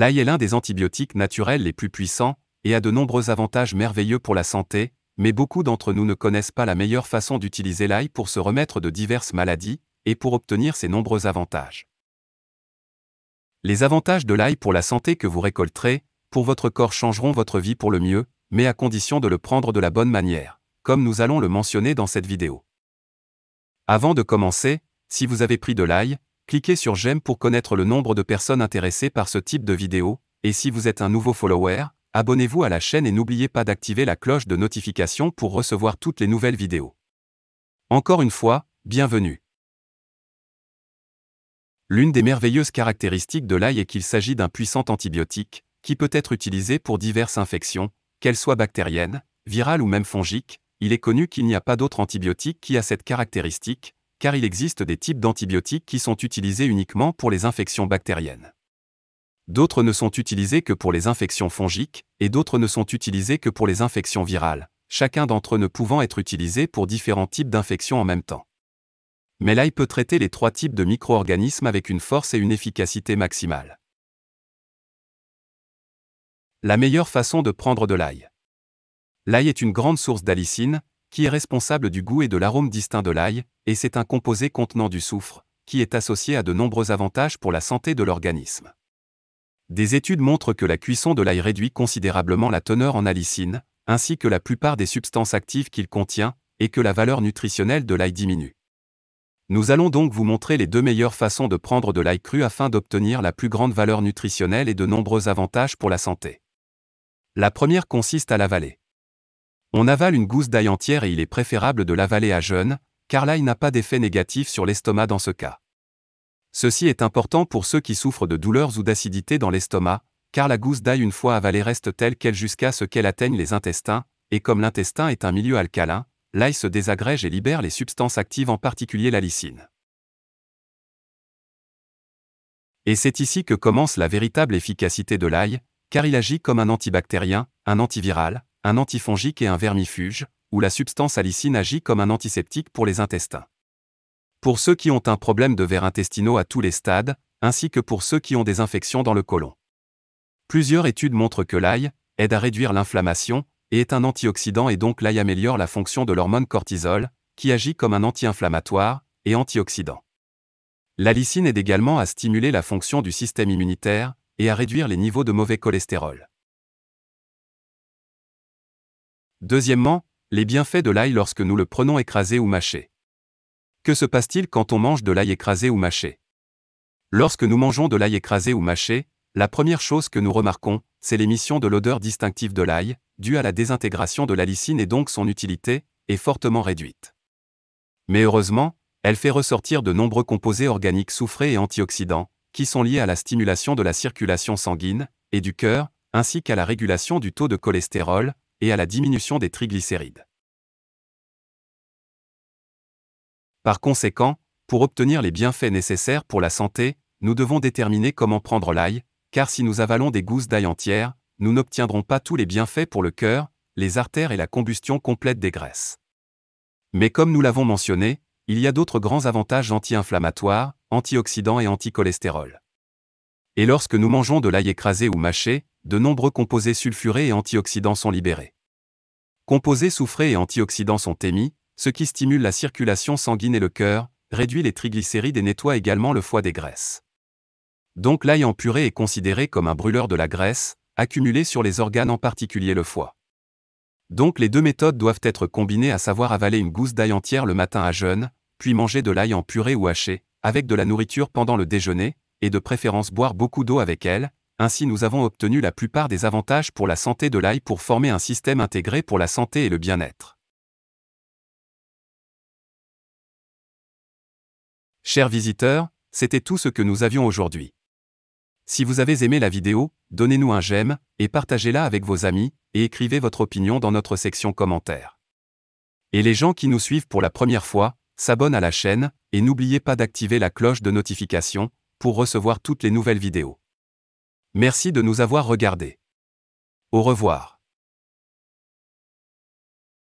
L'ail est l'un des antibiotiques naturels les plus puissants, et a de nombreux avantages merveilleux pour la santé, mais beaucoup d'entre nous ne connaissent pas la meilleure façon d'utiliser l'ail pour se remettre de diverses maladies, et pour obtenir ses nombreux avantages. Les avantages de l'ail pour la santé que vous récolterez, pour votre corps changeront votre vie pour le mieux, mais à condition de le prendre de la bonne manière, comme nous allons le mentionner dans cette vidéo. Avant de commencer, si vous avez pris de l'ail, Cliquez sur j'aime pour connaître le nombre de personnes intéressées par ce type de vidéo, et si vous êtes un nouveau follower, abonnez-vous à la chaîne et n'oubliez pas d'activer la cloche de notification pour recevoir toutes les nouvelles vidéos. Encore une fois, bienvenue. L'une des merveilleuses caractéristiques de l'ail est qu'il s'agit d'un puissant antibiotique, qui peut être utilisé pour diverses infections, qu'elles soient bactériennes, virales ou même fongiques, il est connu qu'il n'y a pas d'autre antibiotique qui a cette caractéristique, car il existe des types d'antibiotiques qui sont utilisés uniquement pour les infections bactériennes. D'autres ne sont utilisés que pour les infections fongiques, et d'autres ne sont utilisés que pour les infections virales, chacun d'entre eux ne pouvant être utilisé pour différents types d'infections en même temps. Mais l'ail peut traiter les trois types de micro-organismes avec une force et une efficacité maximale. La meilleure façon de prendre de l'ail. L'ail est une grande source d'alicine, qui est responsable du goût et de l'arôme distinct de l'ail, et c'est un composé contenant du soufre, qui est associé à de nombreux avantages pour la santé de l'organisme. Des études montrent que la cuisson de l'ail réduit considérablement la teneur en allicine, ainsi que la plupart des substances actives qu'il contient, et que la valeur nutritionnelle de l'ail diminue. Nous allons donc vous montrer les deux meilleures façons de prendre de l'ail cru afin d'obtenir la plus grande valeur nutritionnelle et de nombreux avantages pour la santé. La première consiste à l'avaler. On avale une gousse d'ail entière et il est préférable de l'avaler à jeûne, car l'ail n'a pas d'effet négatif sur l'estomac dans ce cas. Ceci est important pour ceux qui souffrent de douleurs ou d'acidité dans l'estomac, car la gousse d'ail une fois avalée reste telle qu'elle jusqu'à ce qu'elle atteigne les intestins, et comme l'intestin est un milieu alcalin, l'ail se désagrège et libère les substances actives en particulier la lysine. Et c'est ici que commence la véritable efficacité de l'ail, car il agit comme un antibactérien, un antiviral, un antifongique et un vermifuge, où la substance allicine agit comme un antiseptique pour les intestins. Pour ceux qui ont un problème de vers intestinaux à tous les stades, ainsi que pour ceux qui ont des infections dans le côlon. Plusieurs études montrent que l'ail aide à réduire l'inflammation et est un antioxydant et donc l'ail améliore la fonction de l'hormone cortisol, qui agit comme un anti-inflammatoire et antioxydant. L'allicine aide également à stimuler la fonction du système immunitaire et à réduire les niveaux de mauvais cholestérol. Deuxièmement, les bienfaits de l'ail lorsque nous le prenons écrasé ou mâché. Que se passe-t-il quand on mange de l'ail écrasé ou mâché Lorsque nous mangeons de l'ail écrasé ou mâché, la première chose que nous remarquons, c'est l'émission de l'odeur distinctive de l'ail, due à la désintégration de la et donc son utilité, est fortement réduite. Mais heureusement, elle fait ressortir de nombreux composés organiques soufrés et antioxydants, qui sont liés à la stimulation de la circulation sanguine et du cœur, ainsi qu'à la régulation du taux de cholestérol, et à la diminution des triglycérides. Par conséquent, pour obtenir les bienfaits nécessaires pour la santé, nous devons déterminer comment prendre l'ail, car si nous avalons des gousses d'ail entières, nous n'obtiendrons pas tous les bienfaits pour le cœur, les artères et la combustion complète des graisses. Mais comme nous l'avons mentionné, il y a d'autres grands avantages anti-inflammatoires, antioxydants et anticholestérol. Et lorsque nous mangeons de l'ail écrasé ou mâché, de nombreux composés sulfurés et antioxydants sont libérés. Composés soufrés et antioxydants sont émis, ce qui stimule la circulation sanguine et le cœur, réduit les triglycérides et nettoie également le foie des graisses. Donc l'ail en purée est considéré comme un brûleur de la graisse, accumulé sur les organes en particulier le foie. Donc les deux méthodes doivent être combinées à savoir avaler une gousse d'ail entière le matin à jeûne, puis manger de l'ail en purée ou haché, avec de la nourriture pendant le déjeuner, et de préférence boire beaucoup d'eau avec elle, ainsi nous avons obtenu la plupart des avantages pour la santé de l'ail pour former un système intégré pour la santé et le bien-être. Chers visiteurs, c'était tout ce que nous avions aujourd'hui. Si vous avez aimé la vidéo, donnez-nous un j'aime et partagez-la avec vos amis et écrivez votre opinion dans notre section commentaires. Et les gens qui nous suivent pour la première fois, s'abonnent à la chaîne et n'oubliez pas d'activer la cloche de notification pour recevoir toutes les nouvelles vidéos. Merci de nous avoir regardés. Au revoir.